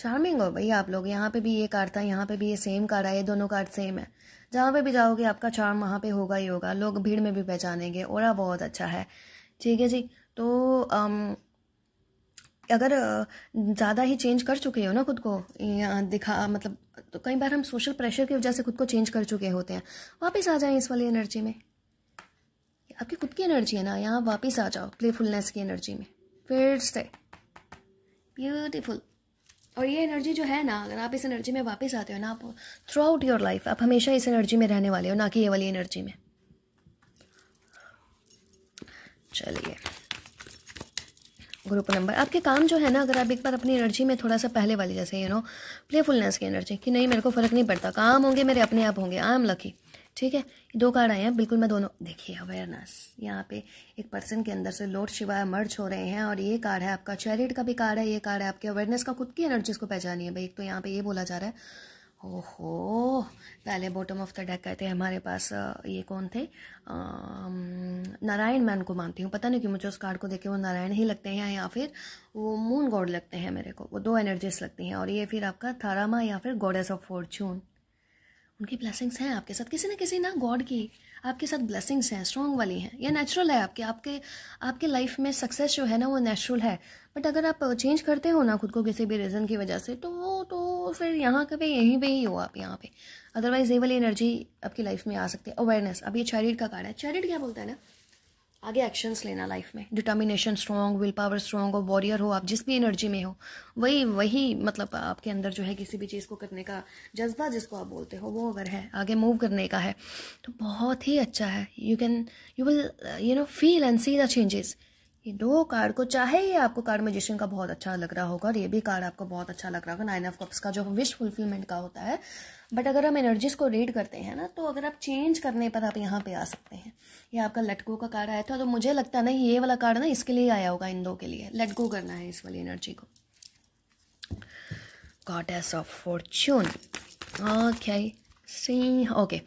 Speaker 1: चार्मिंग हो भैया आप लोग यहाँ पे भी ये कार्ड था यहाँ पे भी ये सेम कार्ड ये दोनों कार्ड सेम है जहाँ पे भी जाओगे आपका चार्म वहाँ पे होगा ही होगा लोग भीड़ में भी पहचानेंगे और बहुत अच्छा है ठीक है जी तो आम, अगर ज़्यादा ही चेंज कर चुके हो ना खुद को दिखा मतलब तो कई बार हम सोशल प्रेशर की वजह से खुद को चेंज कर चुके होते हैं वापस आ जाए इस वाली एनर्जी में आपकी खुद की एनर्जी है ना यहाँ वापस आ जाओ प्लेफुलनेस की एनर्जी में फिर से ब्यूटिफुल और ये एनर्जी जो है ना अगर आप इस एनर्जी में वापस आते हो ना आप थ्रू आउट योर लाइफ आप हमेशा इस एनर्जी में रहने वाले हो ना कि ये वाली एनर्जी में चलिए ग्रुप नंबर आपके काम जो है ना अगर आप एक बार अपनी एनर्जी में थोड़ा सा पहले वाली जैसे यू नो प्लेफुलनेस की एनर्जी कि नहीं मेरे को फ़र्क नहीं पड़ता काम होंगे मेरे अपने आप होंगे आई एम लकी ठीक है दो कार्ड आए हैं बिल्कुल मैं दोनों देखिए अवेयरनेस यहाँ पे एक पर्सन के अंदर से लोड शिवाय मर्ज हो रहे हैं और ये कार्ड है आपका चैरिट का भी कार्ड है ये कार्ड है आपके अवेयरनेस का खुद की एनर्जीज को पहचानी है भाई एक तो यहाँ पे ये बोला जा रहा है ओहो पहले बॉटम ऑफ द डेक कहते हैं हमारे पास ये कौन थे नारायण मैन को मानती हूँ पता नहीं क्यों मुझे उस कार्ड को देखे वो नारायण ही लगते हैं या फिर वो मून गॉड लगते हैं मेरे को वो दो एनर्जीज लगती हैं और ये फिर आपका थारामा या फिर गॉडेस ऑफ फॉर्चून उनकी ब्लेसिंग्स हैं आपके साथ किसी ना किसी ना गॉड की आपके साथ ब्लेसिंग्स हैं स्ट्रॉन्ग वाली हैं या नेचुरल है आपके आपके आपके लाइफ में सक्सेस जो है ना वो नेचुरल है बट अगर आप चेंज करते हो ना खुद को किसी भी रीज़न की वजह से तो वो तो फिर यहाँ भी यहीं पे ही हो आप यहाँ पे अदरवाइज ये वाली एनर्जी आपकी लाइफ में आ सकती है अवेयरनेस अब ये चैरिट का कार्ड है चैरिट क्या बोलता है ना आगे एक्शंस लेना लाइफ में determination strong willpower strong और वॉरियर हो आप जिस भी एनर्जी में हो वही वही मतलब आपके अंदर जो है किसी भी चीज़ को करने का जज्बा जिसको आप बोलते हो वो अगर है आगे मूव करने का है तो बहुत ही अच्छा है you can you will you know feel and see the changes ये दो कार्ड को चाहे ये आपको कार्ड मजिशियन का बहुत अच्छा लग रहा होगा और ये भी कार्ड आपको बहुत अच्छा लग रहा होगा नाइन ऑफ कप्स का जो विश फुलफिलमेंट का होता है बट अगर हम एनर्जीज को रीड करते हैं ना तो अगर आप चेंज करने पर आप यहाँ पे आ सकते हैं ये आपका लटको का कार्ड आया था तो मुझे लगता है ना ये वाला कार्ड ना इसके लिए आया होगा इन दो के लिए लटको करना है इस वाली एनर्जी को goddess of fortune okay see okay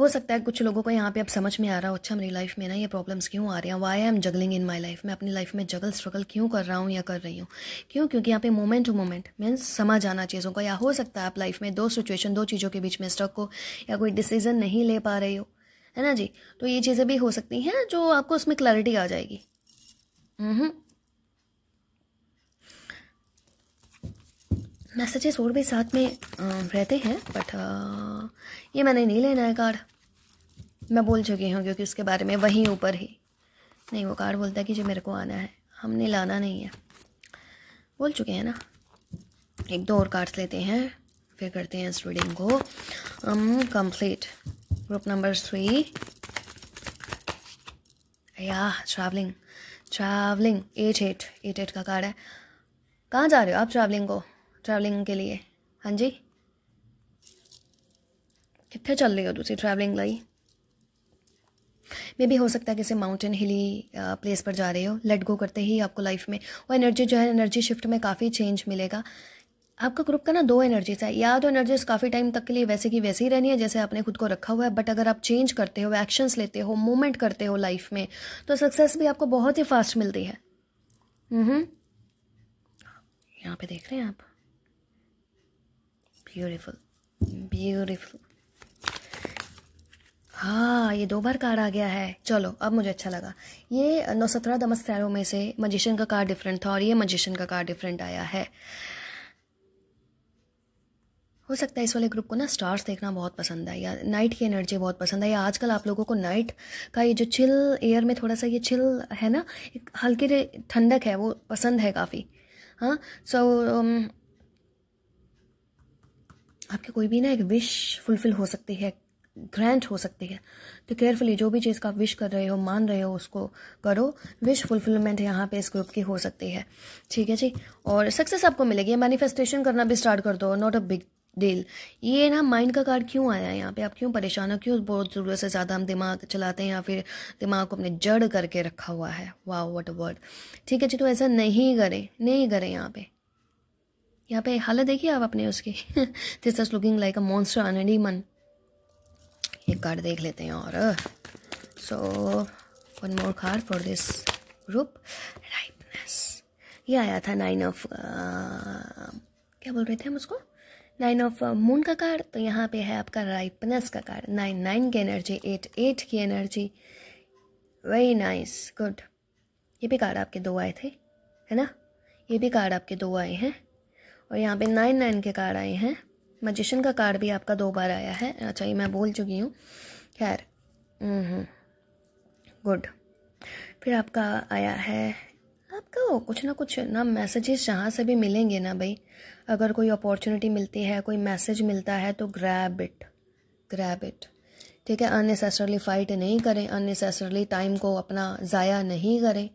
Speaker 1: हो सकता है कुछ लोगों को यहाँ पे अब समझ में आ रहा हो अच्छा मेरी लाइफ में ना ये प्रॉब्लम्स क्यों आ रही हैं why I am juggling in my life मैं अपनी लाइफ में जगल स्ट्रगल क्यों कर रहा हूँ या कर रही हूँ क्यों क्योंकि यहाँ पे मोमेंट टू मोमेंट मीन्स समझ आना चीज़ों का या हो सकता है आप लाइफ में दो सिचुएशन दो चीज़ों के बीच में स्ट्रक हो या कोई डिसीजन नहीं ले पा रही हो है ना जी तो ये चीज़ें भी हो सकती हैं जो आपको उसमें क्लैरिटी आ जाएगी हम्म। मैसेजेस और भी साथ में रहते हैं बट ये मैंने नहीं लेना है कार्ड मैं बोल चुकी हूँ क्योंकि उसके बारे में वहीं ऊपर ही नहीं वो कार्ड बोलता है कि जो मेरे को आना है हमने लाना नहीं है बोल चुके हैं ना एक दो और कार्ड्स लेते हैं फिर करते हैं इस रीडिंग को कंप्लीट ग्रुप नंबर थ्री या travelling travelling eight eight eight eight का कार्ड है कहाँ जा रहे हो आप ट्रैवलिंग को ट्रैवलिंग के लिए हाँ जी कितने चल रहे हो तुम ट्रैवलिंग लाई मे भी हो सकता है किसी माउंटेन हिली प्लेस पर जा रहे हो लेट गो करते ही आपको लाइफ में वो एनर्जी जो है एनर्जी शिफ्ट में काफ़ी चेंज मिलेगा आपका ग्रुप का ना दो एनर्जीज है या तो एनर्जीज काफ़ी टाइम तक के लिए वैसे की वैसे ही रहनी है जैसे आपने खुद को रखा हुआ है बट अगर आप चेंज करते हो एक्शंस लेते हो मूवमेंट करते हो लाइफ में तो सक्सेस भी आपको बहुत ही फास्ट मिलती है हम्म। यहाँ पे देख रहे हैं आप ब्यूटीफुल ब्यूटीफुल हाँ ये दो बार कार्ड आ गया है चलो अब मुझे अच्छा लगा ये नौ सत्रह दमस्त्यारों में से मजिशन का कार्ड डिफरेंट था और ये मजिशन का कार्ड डिफरेंट आया है हो सकता है इस वाले ग्रुप को ना स्टार्स देखना बहुत पसंद है या नाइट की एनर्जी बहुत पसंद है या आजकल आप लोगों को नाइट का ये जो चिल एयर में थोड़ा सा ये चिल है ना एक हल्की ठंडक है वो पसंद है काफ़ी हाँ सो so, um, आपकी कोई भी ना एक विश फुलफिल हो सकती है ग्रैंड हो सकती है तो केयरफुली जो भी चीज़ का विश कर रहे हो मान रहे हो उसको करो विश फुलफिलमेंट यहाँ पे इस ग्रुप की हो सकती है ठीक है जी और सक्सेस आपको मिलेगी मैनिफेस्टेशन करना भी स्टार्ट कर दो नॉट अ बिग डील ये ना माइंड का कार्ड क्यों आया है यहाँ पे आप क्यों परेशान हो क्यों बहुत ज़रूरत से ज़्यादा हम दिमाग चलाते हैं या फिर दिमाग को अपने जड़ करके रखा हुआ है वाह वट वर्ड ठीक है जी तो ऐसा नहीं करें नहीं करें यहाँ पे यहाँ पे हालत देखिए आप अपने उसके this is looking like a monster on any man एक कार्ड देख लेते हैं और so one more card for this group rightness ये आया था नाइन ऑफ uh, क्या बोल रहे थे हम उसको नाइन ऑफ मून का कार्ड तो यहाँ पे है आपका राइटनेस का कार्ड नाइन नाइन की एनर्जी एट एट की एनर्जी वेरी नाइस गुड ये भी कार्ड आपके दो आए थे है ना ये भी कार्ड आपके दो आए हैं और यहाँ पे नाइन नाइन के कार्ड आए हैं मजिशन का कार्ड भी आपका दो बार आया है अच्छा ये मैं बोल चुकी हूँ खैर गुड फिर आपका आया है आपका वो कुछ ना कुछ ना मैसेजेस जहाँ से भी मिलेंगे ना भाई अगर कोई अपॉर्चुनिटी मिलती है कोई मैसेज मिलता है तो ग्रैब इट ग्रैब इट ठीक है अननेसेसरली फ़ाइट नहीं करें अननेसेसरली टाइम को अपना ज़ाया नहीं करें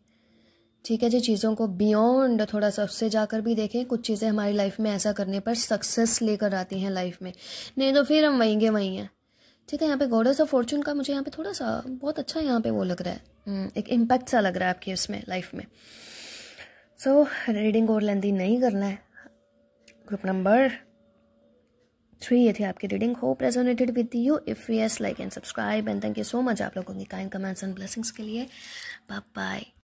Speaker 1: ठीक है जी चीज़ों को बियॉन्ड थोड़ा सा उससे जाकर भी देखें कुछ चीज़ें हमारी लाइफ में ऐसा करने पर सक्सेस लेकर आती हैं लाइफ में नहीं तो फिर हम वहीं के वहीं हैं ठीक है यहाँ पे गॉडेस ऑफ फॉर्चून का मुझे यहाँ पे थोड़ा सा बहुत अच्छा यहाँ पे वो लग रहा है हम्म, एक इम्पैक्ट सा लग रहा है आपकी उसमें लाइफ में सो so, रीडिंग और लेंदी नहीं करना है ग्रुप नंबर थ्री ये थी आपकी reading hope resonated with you if yes like and subscribe and thank you so much आप लोगों की काइंड कमेंट्स एंड ब्लेसिंग्स के लिए बाय